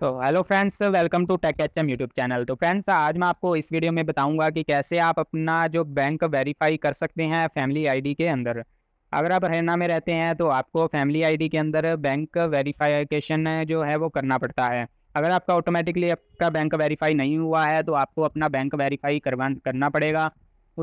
तो hello friends welcome to tech H M YouTube channel तो friends आज मैं आपको इस वीडियो में बताऊंगा कि कैसे आप अपना जो बैंक वेरीफाई कर सकते हैं फैमिली आईडी के अंदर अगर आप हरियाणा में रहते हैं तो आपको फैमिली आईडी के अंदर बैंक वेरीफाइकेशन जो है वो करना पड़ता है अगर आपका ऑटोमेटिकली आपका बैंक वेरीफाई नहीं हुआ है तो आपको अपना बैंक वेरीफाई करवा करना पड़ेगा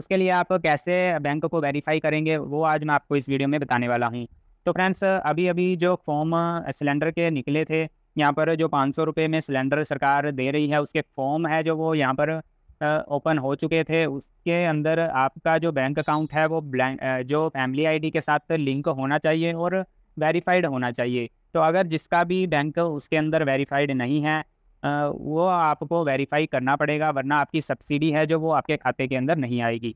उसके लिए आप कैसे बैंक को वेरीफाई करेंगे वो आज मैं आपको इस वीडियो में बताने वाला हूँ तो फ्रेंड्स अभी अभी जो फॉर्म सिलेंडर के निकले थे यहाँ पर जो पाँच सौ रुपये में सिलेंडर सरकार दे रही है उसके फॉर्म है जो वो यहाँ पर ओपन हो चुके थे उसके अंदर आपका जो बैंक अकाउंट है वो जो फैमिली आईडी के साथ लिंक होना चाहिए और वेरीफाइड होना चाहिए तो अगर जिसका भी बैंक उसके अंदर वेरीफाइड नहीं है वो आपको वेरीफाई करना पड़ेगा वरना आपकी सब्सिडी है जो वो आपके खाते के अंदर नहीं आएगी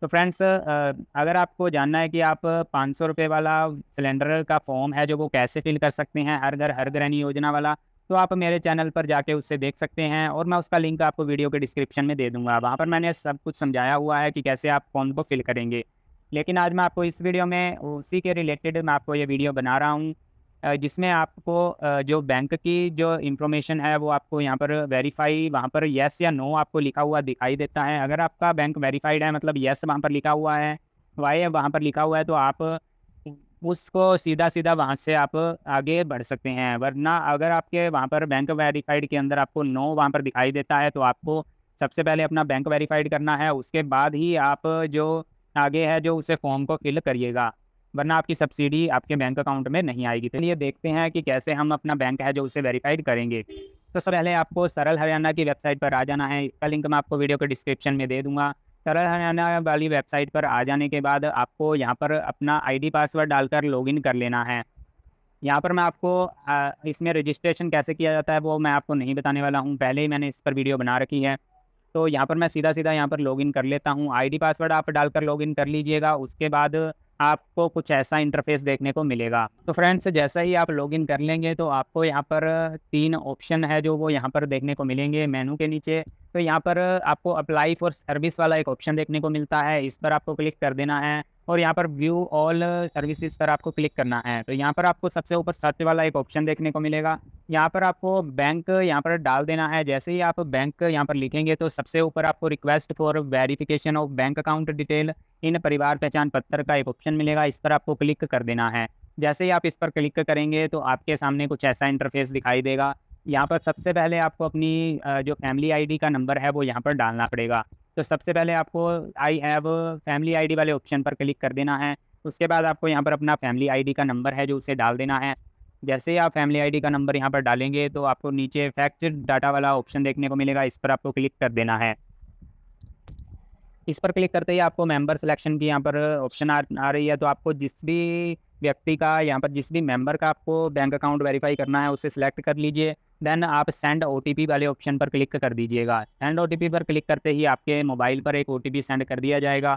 तो फ्रेंड्स अगर आपको जानना है कि आप पाँच सौ रुपये वाला सिलेंडर का फॉर्म है जो वो कैसे फिल कर सकते हैं हर घर हर ग्रहणी योजना वाला तो आप मेरे चैनल पर जाके उससे देख सकते हैं और मैं उसका लिंक आपको वीडियो के डिस्क्रिप्शन में दे दूंगा वहाँ पर मैंने सब कुछ समझाया हुआ है कि कैसे आप फॉर्म को फिल करेंगे लेकिन आज मैं आपको इस वीडियो में उसी के रिलेटेड मैं आपको ये वीडियो बना रहा हूँ जिसमें आपको जो बैंक की जो इंफॉर्मेशन है वो आपको यहाँ पर वेरीफाई वहाँ पर येस या नो आपको लिखा हुआ दिखाई देता है अगर आपका बैंक वेरीफाइड है मतलब येस वहाँ पर लिखा हुआ है वाई वहाँ पर लिखा हुआ है तो आप उसको सीधा सीधा वहाँ से आप आगे बढ़ सकते हैं वरना अगर आपके वहाँ पर बैंक वेरीफाइड के अंदर आपको नो वहाँ पर दिखाई देता है तो आपको सबसे पहले अपना बैंक वेरीफाइड करना है उसके बाद ही आप जो आगे है जो उसे फॉर्म को फिल करिएगा वरना आपकी सब्सिडी आपके बैंक अकाउंट में नहीं आएगी तो चलिए देखते हैं कि कैसे हम अपना बैंक है जो उसे वेरीफाइड करेंगे तो सबसे पहले आपको सरल हरियाणा की वेबसाइट पर आ जाना है इसका लिंक मैं आपको वीडियो के डिस्क्रिप्शन में दे दूंगा सरल हरियाणा वाली वेबसाइट पर आ जाने के बाद आपको यहाँ पर अपना आई पासवर्ड डालकर लॉग कर लेना है यहाँ पर मैं आपको इसमें रजिस्ट्रेशन कैसे किया जाता है वो मैं आपको नहीं बताने वाला हूँ पहले ही मैंने इस पर वीडियो बना रखी है तो यहाँ पर मैं सीधा सीधा यहाँ पर लॉगिन कर लेता हूँ आईडी पासवर्ड आप डालकर लॉगिन कर लीजिएगा उसके बाद आपको कुछ ऐसा इंटरफेस देखने को मिलेगा तो फ्रेंड्स जैसा ही आप लॉगिन कर लेंगे तो आपको यहाँ पर तीन ऑप्शन है जो वो यहाँ पर देखने को मिलेंगे मेनू के नीचे तो यहाँ पर आपको अप्लाई फॉर सर्विस वाला एक ऑप्शन देखने को मिलता है इस पर आपको क्लिक कर देना है और यहाँ पर व्यू ऑल सर्विसेज पर आपको क्लिक करना है तो यहाँ पर आपको सबसे ऊपर सर्च वाला एक ऑप्शन देखने को मिलेगा यहाँ पर आपको बैंक यहाँ पर डाल देना है जैसे ही आप बैंक यहाँ पर लिखेंगे तो सबसे ऊपर आपको request for verification of bank account detail in Parivar Pehchan पत्र का एक ऑप्शन मिलेगा इस पर आपको क्लिक कर देना है जैसे ही आप इस पर क्लिक करेंगे तो आपके सामने कुछ ऐसा इंटरफेस दिखाई देगा यहाँ पर सबसे पहले आपको अपनी जो फैमिली आईडी का नंबर है वो यहाँ पर डालना पड़ेगा तो सबसे पहले आपको आई हैव फैमिली आईडी वाले ऑप्शन पर क्लिक कर देना है उसके बाद आपको यहाँ पर अपना फैमिली आईडी का नंबर है जो उसे डाल देना है जैसे ही आप फैमिली आईडी का नंबर यहाँ पर डालेंगे तो आपको नीचे फैक्ट डाटा वाला ऑप्शन देखने को मिलेगा इस पर आपको क्लिक कर देना है इस पर क्लिक करते ही आपको मेंबर सिलेक्शन की यहाँ पर ऑप्शन आ, आ रही है तो आपको जिस भी व्यक्ति का यहाँ पर जिस भी मेंबर का आपको बैंक अकाउंट वेरीफाई करना है उसे सिलेक्ट कर लीजिए देन आप सेंड ओ वाले ऑप्शन पर क्लिक कर दीजिएगा सेंड ओ पर क्लिक करते ही आपके मोबाइल पर एक ओ सेंड कर दिया जाएगा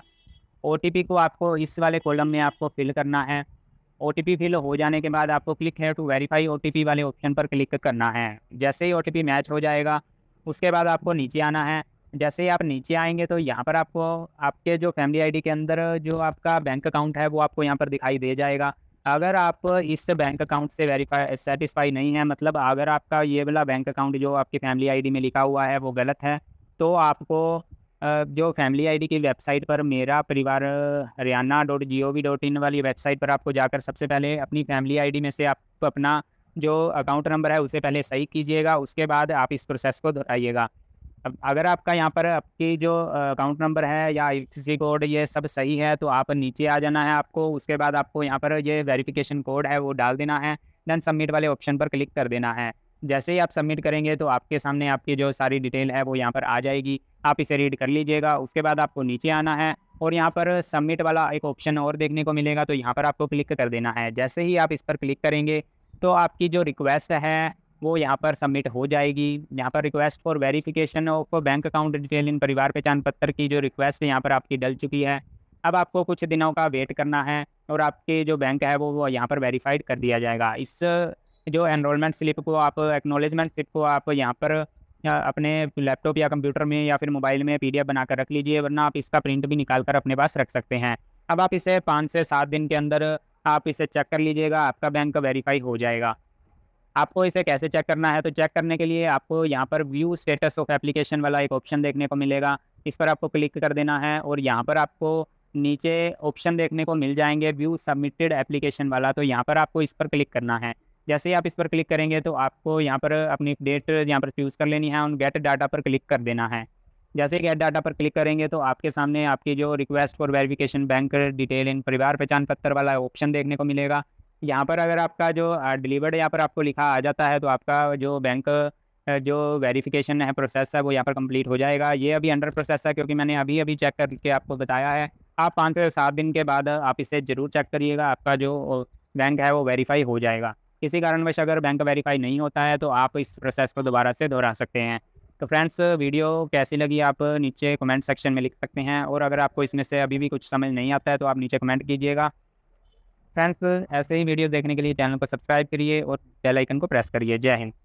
ओ को आपको इस वाले कॉलम में आपको फिल करना है ओ फिल हो जाने के बाद आपको क्लिक है टू वेरीफाई ओ वाले ऑप्शन पर क्लिक करना है जैसे ही ओ मैच हो जाएगा उसके बाद आपको नीचे आना है जैसे ही आप नीचे आएंगे तो यहाँ पर आपको आपके जो फैमिली आईडी के अंदर जो आपका बैंक अकाउंट है वो आपको यहाँ पर दिखाई दे जाएगा अगर आप इस बैंक अकाउंट से वेरीफाई सेटिस्फाई नहीं है मतलब अगर आपका ये वाला बैंक अकाउंट जो आपकी फैमिली आईडी में लिखा हुआ है वो गलत है तो आपको जो फैमिली आईडी की वेबसाइट पर Mera Parivar Haryana dot G O V dot in वाली वेबसाइट पर आपको जाकर सबसे पहले अपनी फैमिली आईडी में से आप अपना जो अकाउंट नंबर है उसे पहले सही कीजिएगा उसके बाद आप इस प्रोसेस को दोहराइएगा अगर आपका यहाँ पर आपकी जो अकाउंट नंबर है या आई कोड ये सब सही है तो आप नीचे आ जाना है आपको उसके बाद आपको यहाँ पर ये वेरिफिकेशन कोड है वो डाल देना है देन सबमिट वाले ऑप्शन पर क्लिक कर देना है जैसे ही आप सबमिट करेंगे तो आपके सामने आपकी जो सारी डिटेल है वो यहाँ पर आ जाएगी आप इसे रीड कर लीजिएगा उसके बाद आपको नीचे आना है और यहाँ पर सबमिट वाला एक ऑप्शन और देखने को मिलेगा तो यहाँ पर आपको क्लिक कर देना है जैसे ही आप इस पर क्लिक करेंगे तो आपकी जो रिक्वेस्ट है वो यहाँ पर सबमिट हो जाएगी यहाँ पर request for verification of bank account detail in Parivar Pehchan पत्र की जो रिक्वेस्ट है यहाँ पर आपकी डल चुकी है अब आपको कुछ दिनों का वेट करना है और आपके जो बैंक है वो वो यहाँ पर वेरीफाइड कर दिया जाएगा इस जो एनरोलमेंट स्लिप को आप एक्नोलेजमेंट स्लिप को आप यहाँ पर अपने लैपटॉप या कंप्यूटर में या फिर मोबाइल में पीडीएफ बनाकर रख लीजिए वरना आप इसका प्रिंट भी निकाल कर अपने पास रख सकते हैं अब आप इसे पाँच से सात दिन के अंदर आप इसे चेक कर लीजिएगा आपका बैंक वेरीफाई हो जाएगा आपको इसे कैसे चेक करना है तो चेक करने के लिए आपको यहाँ पर व्यू स्टेटस ऑफ एप्लीकेशन वाला एक ऑप्शन देखने को मिलेगा इस पर आपको क्लिक कर देना है और यहाँ पर आपको नीचे ऑप्शन देखने को मिल जाएंगे व्यू सबमिटेड एप्लीकेशन वाला तो यहाँ पर आपको इस पर क्लिक करना है जैसे ही आप इस पर क्लिक करेंगे तो आपको यहाँ पर अपनी डेट यहाँ पर चूज़ कर लेनी है और गेट डाटा पर क्लिक कर देना है जैसे गेट डाटा पर क्लिक करेंगे तो आपके सामने आपकी जो request for verification bank detail in Parivar Pehchan पत्र वाला ऑप्शन देखने को मिलेगा यहाँ पर अगर आपका जो डिलीवर्ड यहाँ पर आपको लिखा आ जाता है तो आपका जो बैंक जो वेरिफिकेशन है प्रोसेस है वो यहाँ पर कंप्लीट हो जाएगा ये अभी अंडर प्रोसेस है क्योंकि मैंने अभी अभी चेक करके आपको बताया है आप पाँच से सात दिन के बाद आप इसे ज़रूर चेक करिएगा आपका जो बैंक है वो वेरीफाई हो जाएगा किसी कारणवश अगर बैंक वेरीफाई नहीं होता है तो आप इस प्रोसेस को दोबारा से दोहरा सकते हैं तो फ्रेंड्स वीडियो कैसी लगी आप नीचे कमेंट सेक्शन में लिख सकते हैं और अगर आपको इसमें से अभी भी कुछ समझ नहीं आता है तो आप नीचे कमेंट कीजिएगा फ्रेंड्स ऐसे ही वीडियो देखने के लिए चैनल को सब्सक्राइब करिए और बेल आइकन को प्रेस करिए जय हिंद